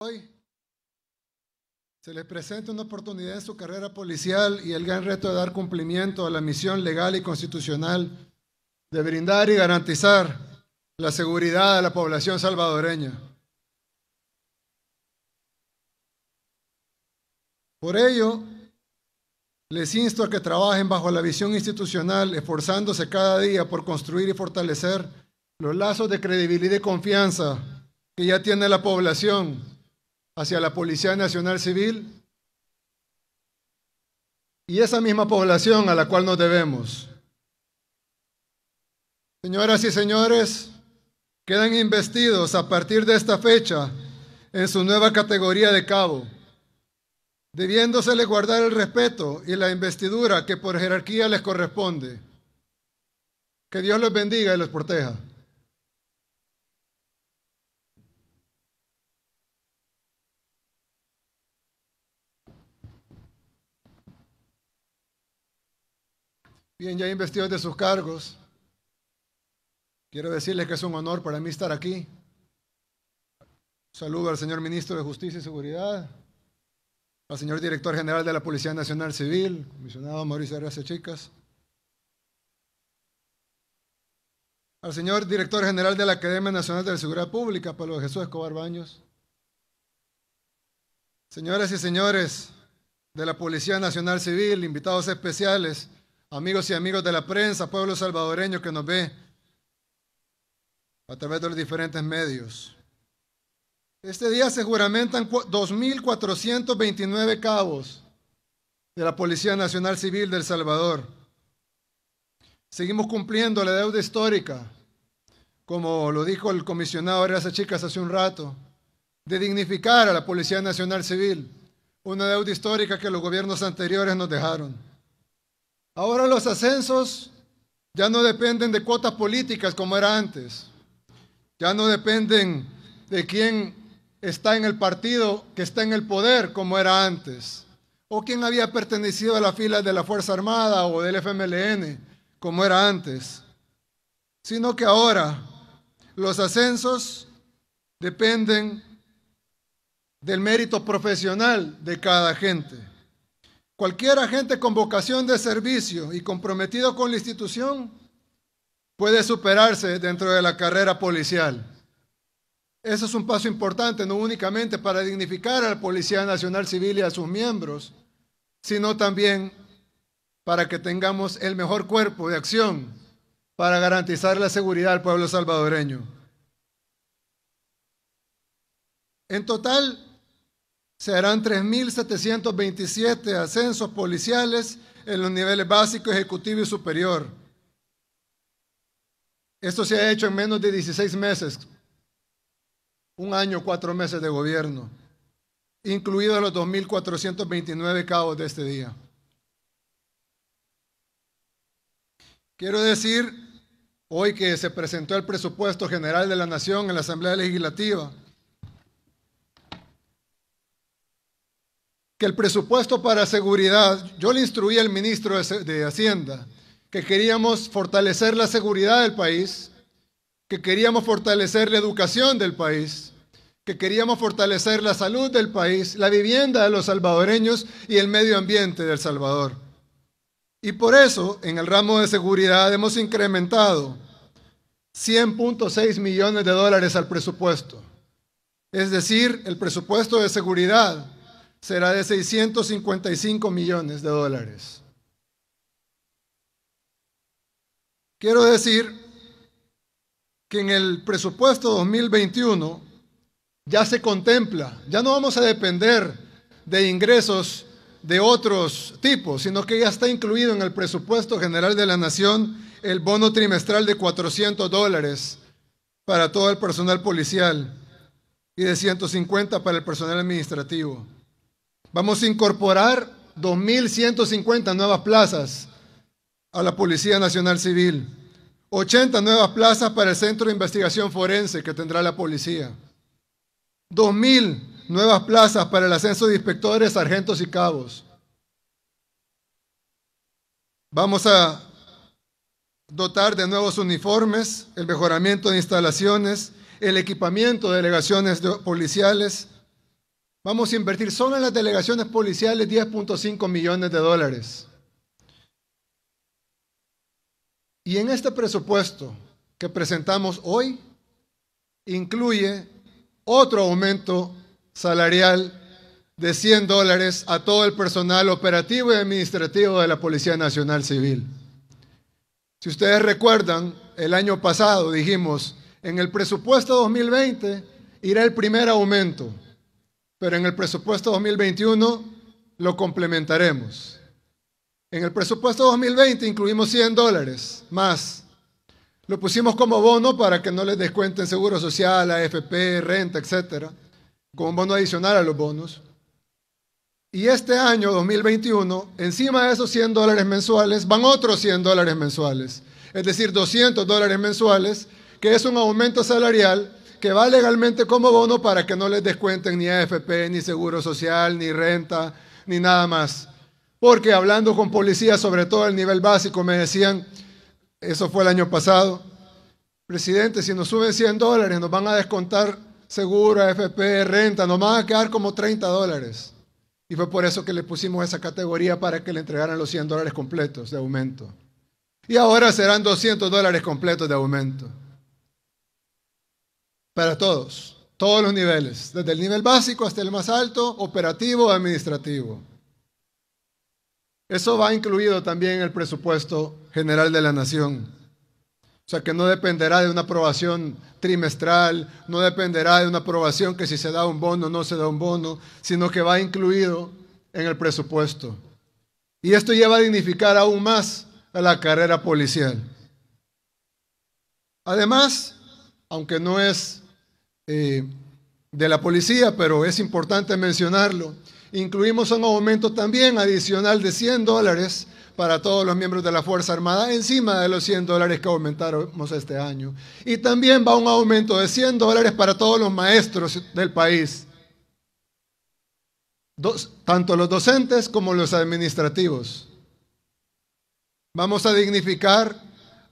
Hoy se le presenta una oportunidad en su carrera policial y el gran reto de dar cumplimiento a la misión legal y constitucional de brindar y garantizar la seguridad de la población salvadoreña. Por ello, les insto a que trabajen bajo la visión institucional, esforzándose cada día por construir y fortalecer los lazos de credibilidad y confianza que ya tiene la población hacia la Policía Nacional Civil y esa misma población a la cual nos debemos. Señoras y señores, quedan investidos a partir de esta fecha en su nueva categoría de cabo, debiéndosele guardar el respeto y la investidura que por jerarquía les corresponde. Que Dios los bendiga y los proteja. Bien, ya investidos de sus cargos, quiero decirles que es un honor para mí estar aquí. Saludo al señor ministro de Justicia y Seguridad, al señor director general de la Policía Nacional Civil, comisionado Mauricio Herrera Chicas, al señor director general de la Academia Nacional de la Seguridad Pública, Pablo Jesús Escobar Baños, señoras y señores de la Policía Nacional Civil, invitados especiales, amigos y amigos de la prensa, pueblo salvadoreño que nos ve a través de los diferentes medios. Este día se juramentan 2.429 cabos de la Policía Nacional Civil del Salvador. Seguimos cumpliendo la deuda histórica, como lo dijo el comisionado de chicas hace un rato, de dignificar a la Policía Nacional Civil, una deuda histórica que los gobiernos anteriores nos dejaron. Ahora los ascensos ya no dependen de cuotas políticas como era antes. Ya no dependen de quién está en el partido que está en el poder como era antes. O quién había pertenecido a la fila de la Fuerza Armada o del FMLN como era antes. Sino que ahora los ascensos dependen del mérito profesional de cada gente. Cualquier agente con vocación de servicio y comprometido con la institución puede superarse dentro de la carrera policial. Eso es un paso importante, no únicamente para dignificar al Policía Nacional Civil y a sus miembros, sino también para que tengamos el mejor cuerpo de acción para garantizar la seguridad al pueblo salvadoreño. En total, se harán 3.727 ascensos policiales en los niveles básico, ejecutivo y superior. Esto se ha hecho en menos de 16 meses, un año, cuatro meses de gobierno, incluidos los 2.429 cabos de este día. Quiero decir hoy que se presentó el presupuesto general de la Nación en la Asamblea Legislativa que el presupuesto para seguridad, yo le instruí al ministro de Hacienda que queríamos fortalecer la seguridad del país, que queríamos fortalecer la educación del país, que queríamos fortalecer la salud del país, la vivienda de los salvadoreños y el medio ambiente del Salvador. Y por eso, en el ramo de seguridad hemos incrementado 100.6 millones de dólares al presupuesto. Es decir, el presupuesto de seguridad será de 655 millones de dólares. Quiero decir que en el presupuesto 2021 ya se contempla, ya no vamos a depender de ingresos de otros tipos, sino que ya está incluido en el presupuesto general de la Nación el bono trimestral de 400 dólares para todo el personal policial y de 150 para el personal administrativo. Vamos a incorporar 2.150 nuevas plazas a la Policía Nacional Civil, 80 nuevas plazas para el Centro de Investigación Forense que tendrá la policía, 2.000 nuevas plazas para el ascenso de inspectores, sargentos y cabos. Vamos a dotar de nuevos uniformes, el mejoramiento de instalaciones, el equipamiento de delegaciones policiales, Vamos a invertir solo en las delegaciones policiales 10.5 millones de dólares. Y en este presupuesto que presentamos hoy, incluye otro aumento salarial de 100 dólares a todo el personal operativo y administrativo de la Policía Nacional Civil. Si ustedes recuerdan, el año pasado dijimos, en el presupuesto 2020 irá el primer aumento pero en el presupuesto 2021 lo complementaremos. En el presupuesto 2020 incluimos 100 dólares más. Lo pusimos como bono para que no les descuenten seguro social, AFP, renta, etcétera, como bono adicional a los bonos. Y este año, 2021, encima de esos 100 dólares mensuales, van otros 100 dólares mensuales, es decir, 200 dólares mensuales, que es un aumento salarial que va legalmente como bono para que no les descuenten ni AFP, ni seguro social, ni renta, ni nada más. Porque hablando con policías, sobre todo el nivel básico, me decían, eso fue el año pasado, presidente, si nos suben 100 dólares, nos van a descontar seguro, AFP, renta, nos van a quedar como 30 dólares. Y fue por eso que le pusimos esa categoría para que le entregaran los 100 dólares completos de aumento. Y ahora serán 200 dólares completos de aumento para todos, todos los niveles, desde el nivel básico hasta el más alto, operativo, administrativo. Eso va incluido también en el presupuesto general de la nación. O sea que no dependerá de una aprobación trimestral, no dependerá de una aprobación que si se da un bono o no se da un bono, sino que va incluido en el presupuesto. Y esto lleva a dignificar aún más a la carrera policial. Además, aunque no es eh, de la policía, pero es importante mencionarlo. Incluimos un aumento también adicional de 100 dólares para todos los miembros de la Fuerza Armada, encima de los 100 dólares que aumentamos este año. Y también va un aumento de 100 dólares para todos los maestros del país, tanto los docentes como los administrativos. Vamos a dignificar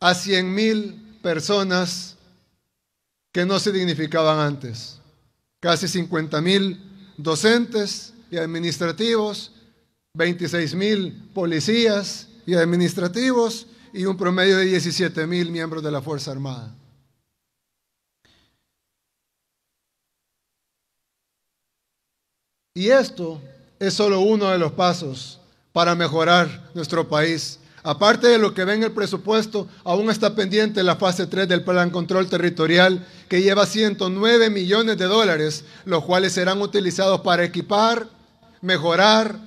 a 100 mil personas que no se dignificaban antes. Casi 50 mil docentes y administrativos, 26 mil policías y administrativos y un promedio de 17 mil miembros de la Fuerza Armada. Y esto es solo uno de los pasos para mejorar nuestro país Aparte de lo que ven en el presupuesto, aún está pendiente la fase 3 del Plan Control Territorial, que lleva 109 millones de dólares, los cuales serán utilizados para equipar, mejorar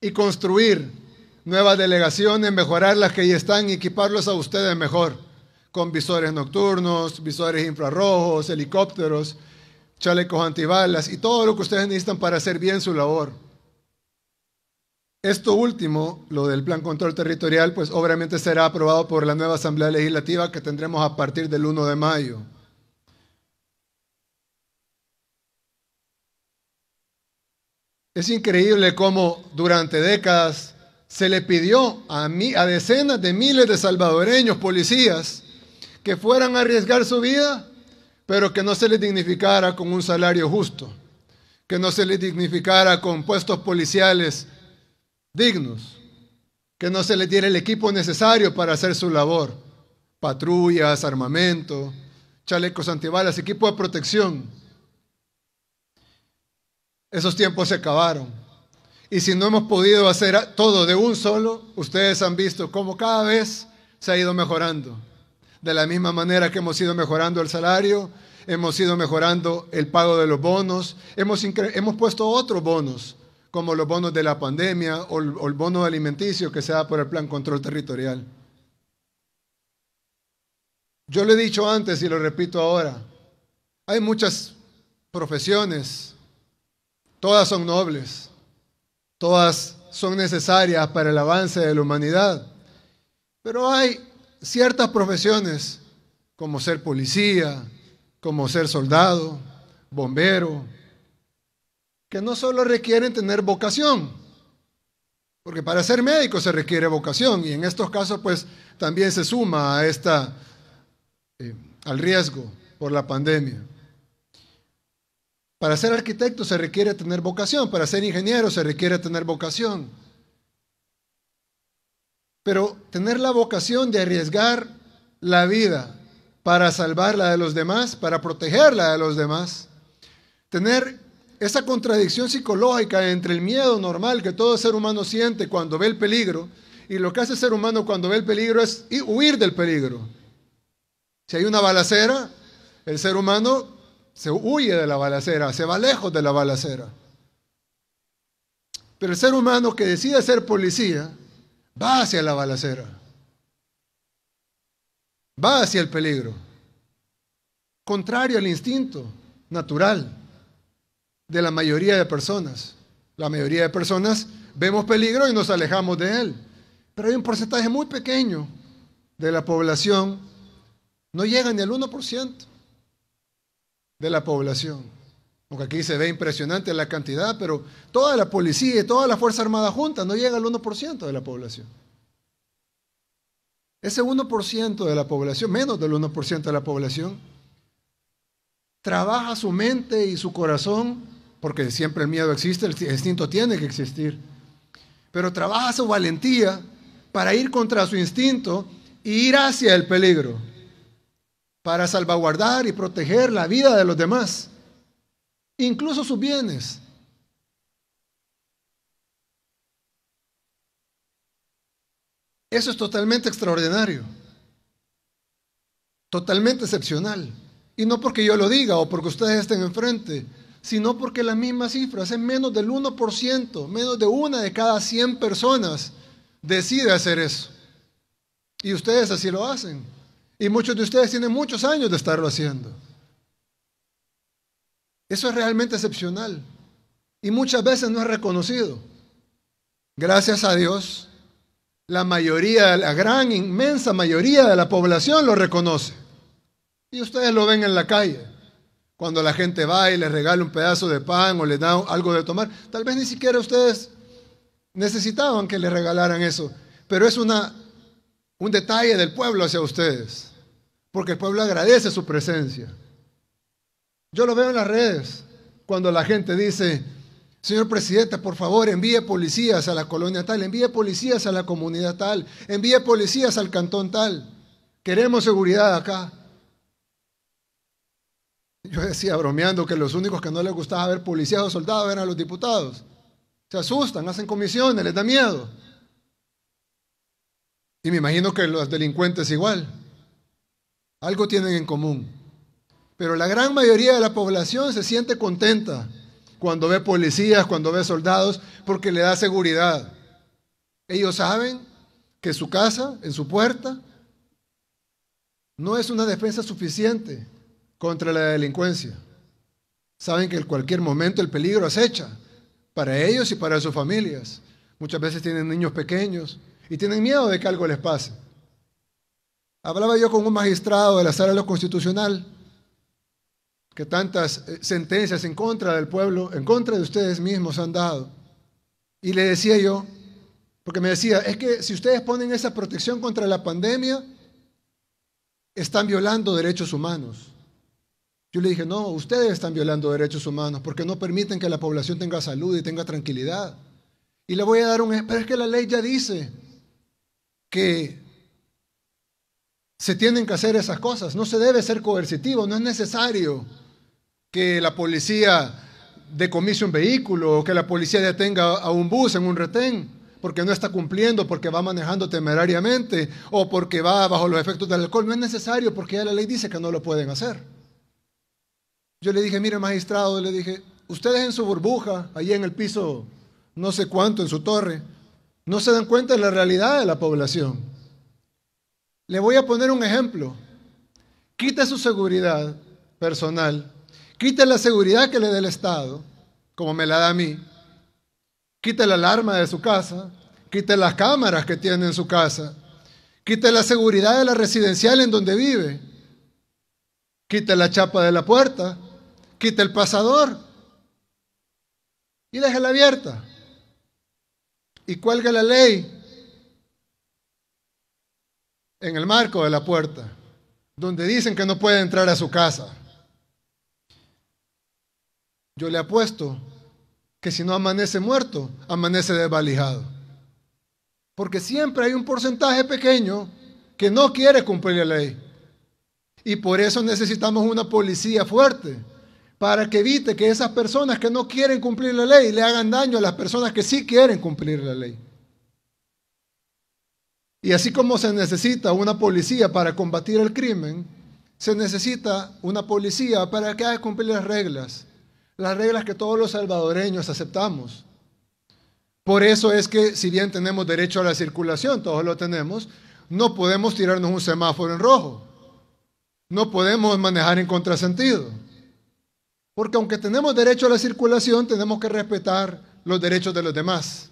y construir nuevas delegaciones, mejorar las que ya están y equiparlos a ustedes mejor, con visores nocturnos, visores infrarrojos, helicópteros, chalecos antibalas y todo lo que ustedes necesitan para hacer bien su labor. Esto último, lo del Plan Control Territorial, pues obviamente será aprobado por la nueva Asamblea Legislativa que tendremos a partir del 1 de mayo. Es increíble cómo durante décadas se le pidió a, a decenas de miles de salvadoreños, policías, que fueran a arriesgar su vida, pero que no se les dignificara con un salario justo, que no se les dignificara con puestos policiales dignos, que no se les diera el equipo necesario para hacer su labor, patrullas, armamento, chalecos antibalas, equipo de protección. Esos tiempos se acabaron. Y si no hemos podido hacer todo de un solo, ustedes han visto cómo cada vez se ha ido mejorando. De la misma manera que hemos ido mejorando el salario, hemos ido mejorando el pago de los bonos, hemos, hemos puesto otros bonos como los bonos de la pandemia o el, bono alimenticio que se da por el Plan Control Territorial. Yo lo he dicho antes y lo repito ahora, hay muchas profesiones, todas son nobles, todas son necesarias para el avance de la humanidad, pero hay ciertas profesiones como ser policía, como ser soldado, bombero, que no solo requieren tener vocación, porque para ser médico se requiere vocación y en estos casos pues también se suma a esta, eh, al riesgo por la pandemia. Para ser arquitecto se requiere tener vocación, para ser ingeniero se requiere tener vocación. Pero tener la vocación de arriesgar la vida para salvarla de los demás, para protegerla de los demás, tener esa contradicción psicológica entre el miedo normal que todo ser humano siente cuando ve el peligro y lo que hace el ser humano cuando ve el peligro es huir del peligro. Si hay una balacera, el ser humano se huye de la balacera, se va lejos de la balacera. Pero el ser humano que decide ser policía va hacia la balacera, va hacia el peligro, contrario al instinto natural de la mayoría de personas. La mayoría de personas vemos peligro y nos alejamos de él. Pero hay un porcentaje muy pequeño de la población, no llega ni al 1% de la población. Porque aquí se ve impresionante la cantidad, pero toda la policía y toda la Fuerza Armada junta no llega al 1% de la población. Ese 1% de la población, menos del 1% de la población, trabaja su mente y su corazón porque siempre el miedo existe, el instinto tiene que existir. Pero trabaja su valentía para ir contra su instinto e ir hacia el peligro, para salvaguardar y proteger la vida de los demás, incluso sus bienes. Eso es totalmente extraordinario, totalmente excepcional. Y no porque yo lo diga o porque ustedes estén enfrente, sino porque las mismas cifras es menos del 1%, menos de una de cada 100 personas decide hacer eso. Y ustedes así lo hacen. Y muchos de ustedes tienen muchos años de estarlo haciendo. Eso es realmente excepcional. Y muchas veces no es reconocido. Gracias a Dios, la mayoría, la gran, inmensa mayoría de la población lo reconoce. Y ustedes lo ven en la calle cuando la gente va y le regala un pedazo de pan o le da algo de tomar. Tal vez ni siquiera ustedes necesitaban que les regalaran eso, pero es un detalle del pueblo hacia ustedes, porque el pueblo agradece su presencia. Yo lo veo en las redes, cuando la gente dice, Señor presidente, por favor, envíe policías a la colonia tal, envíe policías a la comunidad tal, envíe policías al cantón tal. Queremos seguridad acá. Yo decía bromeando que los únicos que no les gustaba ver policías o soldados eran los diputados. Se asustan, hacen comisiones, les da miedo. Y me imagino que los delincuentes igual. Algo tienen en común. Pero la gran mayoría de la población se siente contenta cuando ve policías, cuando ve soldados, porque le da seguridad. Ellos saben que su casa, en su puerta, no es una defensa suficiente contra la delincuencia. Saben que en cualquier momento el peligro acecha para ellos y para sus familias. Muchas veces tienen niños pequeños y tienen miedo de que algo les pase. Hablaba yo con un magistrado de la sala de lo constitucional que tantas eh, sentencias en contra del pueblo, en contra de ustedes mismos han dado. Y le decía yo, porque me decía, es que si ustedes ponen esa protección contra la pandemia, están violando derechos humanos. Yo le dije, no, ustedes están violando derechos humanos porque no permiten que la población tenga salud y tenga tranquilidad. Y le voy a dar un... Pero es que la ley ya dice que se tienen que hacer esas cosas. No se debe ser coercitivo, no es necesario que la policía decomise un vehículo o que la policía detenga a un bus en un retén porque no está cumpliendo, porque va manejando temerariamente o porque va bajo los efectos del alcohol. No es necesario porque ya la ley dice que no lo pueden hacer. Yo le dije, mire magistrado, le dije, ustedes en su burbuja, ahí en el piso no sé cuánto, en su torre, no se dan cuenta de la realidad de la población. Le voy a poner un ejemplo. Quita su seguridad personal, quita la seguridad que le dé el Estado, como me la da a mí, quita la alarma de su casa, quita las cámaras que tiene en su casa, quita la seguridad de la residencial en donde vive, quita la chapa de la puerta, quita el pasador y déjela abierta y cuelga la ley en el marco de la puerta, donde dicen que no puede entrar a su casa. Yo le apuesto que si no amanece muerto, amanece desvalijado. Porque siempre hay un porcentaje pequeño que no quiere cumplir la ley. Y por eso necesitamos una policía fuerte para que evite que esas personas que no quieren cumplir la ley le hagan daño a las personas que sí quieren cumplir la ley. Y así como se necesita una policía para combatir el crimen, se necesita una policía para que haga cumplir las reglas, las reglas que todos los salvadoreños aceptamos. Por eso es que si bien tenemos derecho a la circulación, todos lo tenemos, no podemos tirarnos un semáforo en rojo, no podemos manejar en contrasentido porque aunque tenemos derecho a la circulación, tenemos que respetar los derechos de los demás.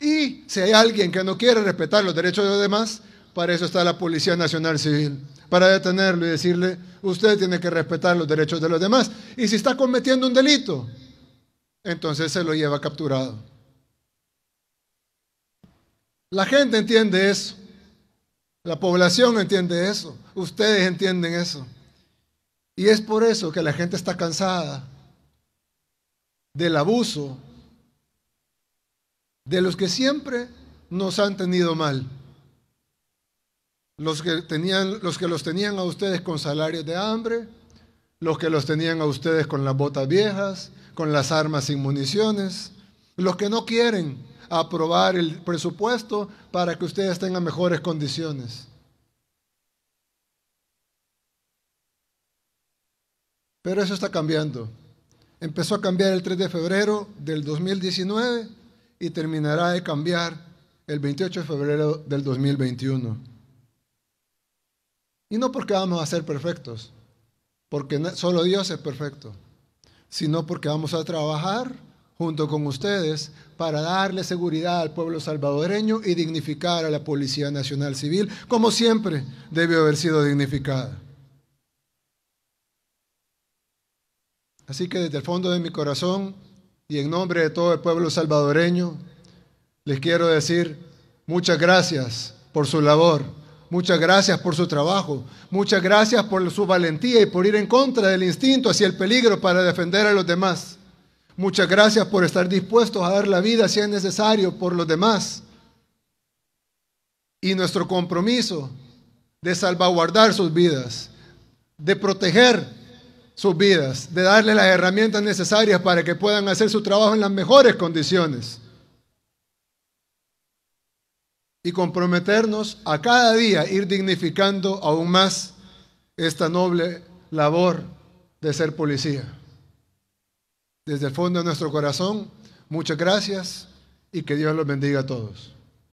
Y si hay alguien que no quiere respetar los derechos de los demás, para eso está la Policía Nacional Civil, para detenerlo y decirle, usted tiene que respetar los derechos de los demás. Y si está cometiendo un delito, entonces se lo lleva capturado. La gente entiende eso, la población entiende eso, ustedes entienden eso. Y es por eso que la gente está cansada del abuso de los que siempre nos han tenido mal. Los que, tenían, los que los tenían a ustedes con salarios de hambre, los que los tenían a ustedes con las botas viejas, con las armas sin municiones, los que no quieren aprobar el presupuesto para que ustedes tengan mejores condiciones. Pero eso está cambiando. Empezó a cambiar el 3 de febrero del 2019 y terminará de cambiar el 28 de febrero del 2021. Y no porque vamos a ser perfectos, porque solo Dios es perfecto, sino porque vamos a trabajar junto con ustedes para darle seguridad al pueblo salvadoreño y dignificar a la Policía Nacional Civil, como siempre debe haber sido dignificada. Así que desde el fondo de mi corazón y en nombre de todo el pueblo salvadoreño, les quiero decir muchas gracias por su labor, muchas gracias por su trabajo, muchas gracias por su valentía y por ir en contra del instinto hacia el peligro para defender a los demás. Muchas gracias por estar dispuestos a dar la vida si es necesario por los demás. Y nuestro compromiso de salvaguardar sus vidas, de proteger sus vidas, de darles las herramientas necesarias para que puedan hacer su trabajo en las mejores condiciones. Y comprometernos a cada día ir dignificando aún más esta noble labor de ser policía. Desde el fondo de nuestro corazón, muchas gracias y que Dios los bendiga a todos.